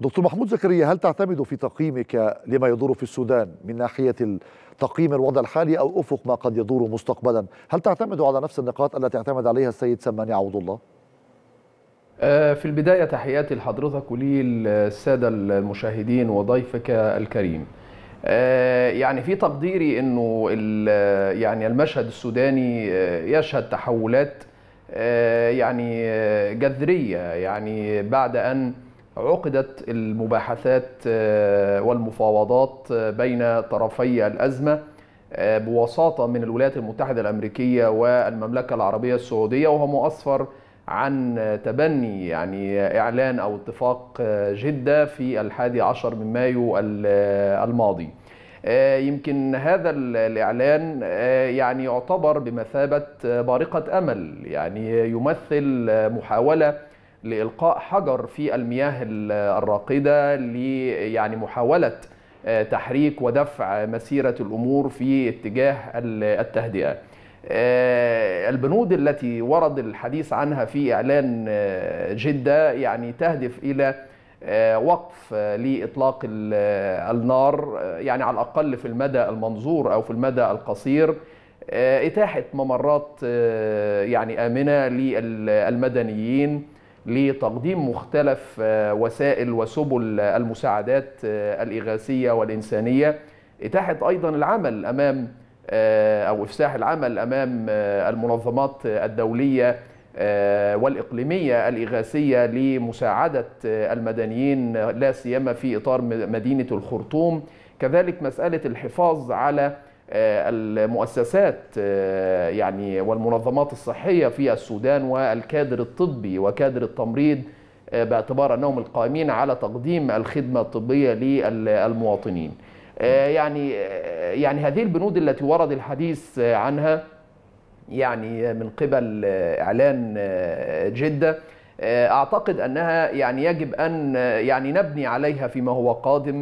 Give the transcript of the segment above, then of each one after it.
دكتور محمود زكريا هل تعتمد في تقييمك لما يدور في السودان من ناحية تقييم الوضع الحالي أو أفق ما قد يدور مستقبلا هل تعتمد على نفس النقاط التي اعتمد عليها السيد سماني عوض الله؟ آه، في البداية تحياتي لحضرتك ولي آه، السادة المشاهدين وضيفك الكريم آه، يعني في تقديري أنه يعني المشهد السوداني يشهد تحولات يعني جذرية يعني بعد أن عقدت المباحثات آه، والمفاوضات آه، بين طرفي الأزمة آه، بوساطة من الولايات المتحدة الأمريكية والمملكة العربية السعودية وهو مؤثر عن تبني يعني إعلان أو اتفاق جدة في الحادي عشر من مايو الماضي يمكن هذا الإعلان يعني يعتبر بمثابة بارقة أمل يعني يمثل محاولة لإلقاء حجر في المياه الراقدة يعني محاولة آه، تحريك ودفع مسيرة الأمور في اتجاه التهدئة آه، البنود التي ورد الحديث عنها في إعلان آه، جدة يعني تهدف إلى وقف لإطلاق النار يعني على الأقل في المدى المنظور أو في المدى القصير إتاحة ممرات يعني آمنة للمدنيين لتقديم مختلف آه، وسائل وسبل المساعدات آه، الإغاثية والإنسانية إتاحة أيضا العمل أمام آه، أو إفساح العمل أمام المنظمات الدولية والإقليمية الإغاثية لمساعدة المدنيين لا سيما في إطار مدينة الخرطوم كذلك مسألة الحفاظ على آه، المؤسسات آه، يعني والمنظمات الصحية في السودان والكادر الطبي وكادر التمريض آه، باعتبار أنهم القائمين على تقديم الخدمة الطبية للمواطنين يعني يعني هذه البنود التي ورد الحديث عنها يعني من قبل إعلان جدة اعتقد انها يعني يجب ان يعني نبني عليها فيما هو قادم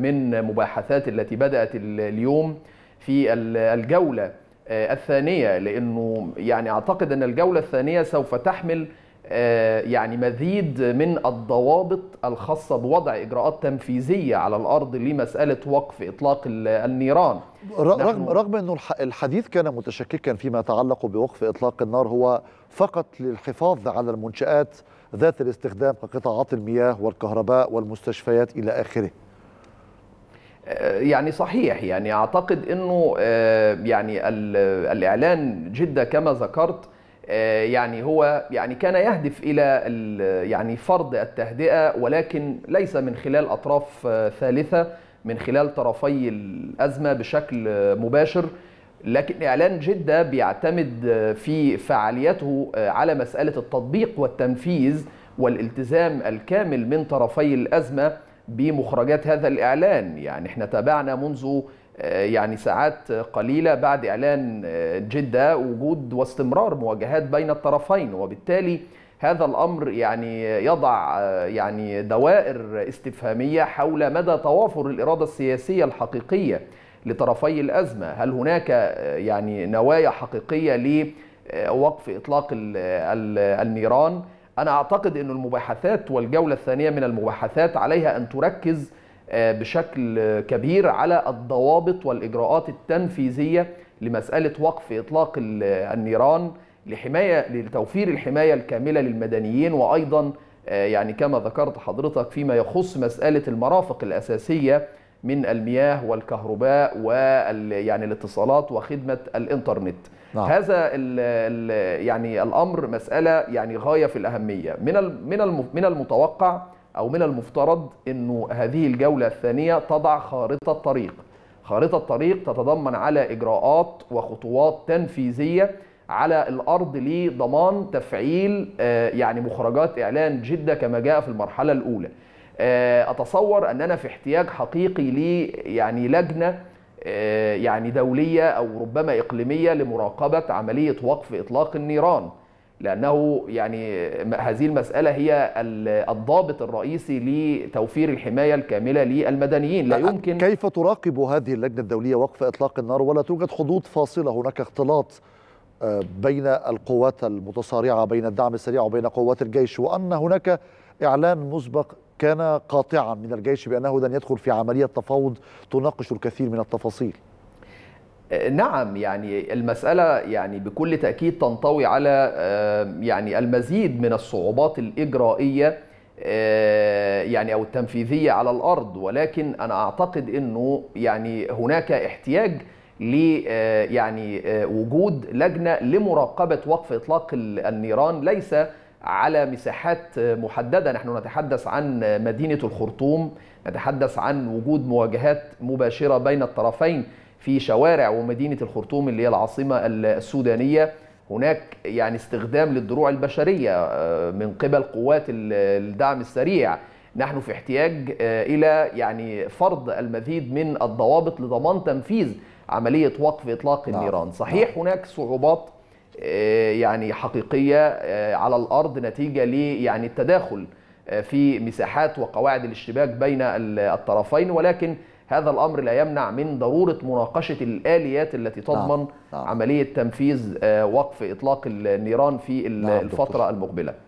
من مباحثات التي بدات اليوم في الجولة آه، الثانية لأنه يعني أعتقد أن الجولة الثانية سوف تحمل آه، يعني مزيد من الضوابط الخاصة بوضع إجراءات تنفيذية على الأرض لمسألة وقف إطلاق النيران رغم, رغم أنه الحديث كان متشككا فيما يتعلق بوقف إطلاق النار هو فقط للحفاظ على المنشآت ذات الاستخدام كقطاعات المياه والكهرباء والمستشفيات إلى آخره آه، يعني صحيح يعني اعتقد انه آه، يعني الاعلان جده كما ذكرت آه، يعني هو يعني كان يهدف الى يعني فرض التهدئه ولكن ليس من خلال اطراف ثالثه من خلال طرفي الازمه بشكل مباشر لكن اعلان جده بيعتمد في فعالياته على مساله التطبيق والتنفيذ والالتزام الكامل من طرفي الازمه بمخرجات هذا الإعلان يعني احنا تابعنا منذ آه، يعني ساعات قليلة بعد إعلان آه، جدة وجود واستمرار مواجهات بين الطرفين وبالتالي هذا الأمر يعني يضع آه، يعني دوائر استفهامية حول مدى توافر الإرادة السياسية الحقيقية لطرفي الأزمة هل هناك يعني نوايا حقيقية لوقف إطلاق النيران؟ انا اعتقد ان المباحثات والجوله الثانيه من المباحثات عليها ان تركز آه، بشكل كبير على الضوابط والاجراءات التنفيذيه لمساله وقف اطلاق النيران لحمايه لتوفير الحمايه الكامله للمدنيين وايضا آه، يعني كما ذكرت حضرتك فيما يخص مساله المرافق الاساسيه من المياه والكهرباء ويعني الاتصالات وخدمه الانترنت نعم. هذا الـ يعني الامر مساله يعني غايه في الاهميه من من من المتوقع او من المفترض انه هذه الجوله الثانيه تضع خارطه طريق خارطه طريق تتضمن على اجراءات وخطوات تنفيذيه على الارض لضمان تفعيل آه، يعني مخرجات اعلان جده كما جاء في المرحله الاولى آه، اتصور اننا في احتياج حقيقي ل يعني لجنه آه، يعني دوليه او ربما اقليميه لمراقبه عمليه وقف اطلاق النيران لانه يعني هذه المساله هي الضابط الرئيسي لتوفير الحمايه الكامله للمدنيين لا يمكن كيف تراقب هذه اللجنه الدوليه وقف اطلاق النار ولا توجد حدود فاصله هناك اختلاط آه، بين القوات المتصارعه بين الدعم السريع وبين قوات الجيش وان هناك اعلان مسبق كان قاطعا من الجيش بأنه لن يدخل في عملية تفاوض تناقش الكثير من التفاصيل أه، نعم يعني المسألة يعني بكل تأكيد تنطوي على أه، يعني المزيد من الصعوبات الإجرائية أه، يعني أو التنفيذية على الأرض ولكن أنا أعتقد أنه يعني هناك احتياج ل يعني وجود لجنة لمراقبة وقف إطلاق النيران ليس على مساحات محدده نحن نتحدث عن مدينه الخرطوم نتحدث عن وجود مواجهات مباشره بين الطرفين في شوارع ومدينه الخرطوم اللي هي العاصمه السودانيه هناك يعني استخدام للدروع البشريه آه، من قبل قوات الدعم السريع نحن في احتياج آه، الى يعني فرض المزيد من الضوابط لضمان تنفيذ عمليه وقف اطلاق نعم. النيران صحيح نعم. هناك صعوبات آه، يعني حقيقيه آه، على الارض نتيجه ل يعني التداخل آه، في مساحات وقواعد الاشتباك بين الطرفين ولكن هذا الامر لا يمنع من ضروره مناقشه الاليات التي نعم، تضمن نعم. نعم. عمليه تنفيذ وقف اطلاق النيران في نعم، الفتره المقبله